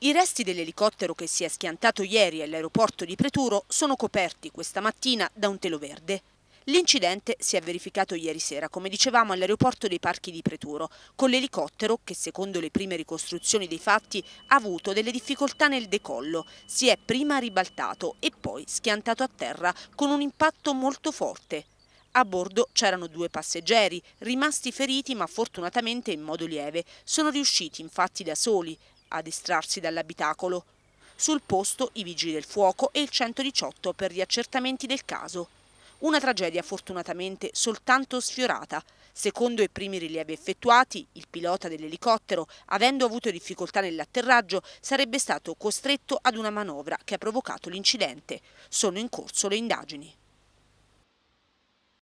I resti dell'elicottero che si è schiantato ieri all'aeroporto di Preturo sono coperti questa mattina da un telo verde. L'incidente si è verificato ieri sera, come dicevamo, all'aeroporto dei Parchi di Preturo, con l'elicottero che, secondo le prime ricostruzioni dei fatti, ha avuto delle difficoltà nel decollo. Si è prima ribaltato e poi schiantato a terra con un impatto molto forte. A bordo c'erano due passeggeri, rimasti feriti ma fortunatamente in modo lieve. Sono riusciti infatti da soli ad estrarsi dall'abitacolo. Sul posto i vigili del fuoco e il 118 per gli accertamenti del caso. Una tragedia fortunatamente soltanto sfiorata. Secondo i primi rilievi effettuati, il pilota dell'elicottero, avendo avuto difficoltà nell'atterraggio, sarebbe stato costretto ad una manovra che ha provocato l'incidente. Sono in corso le indagini.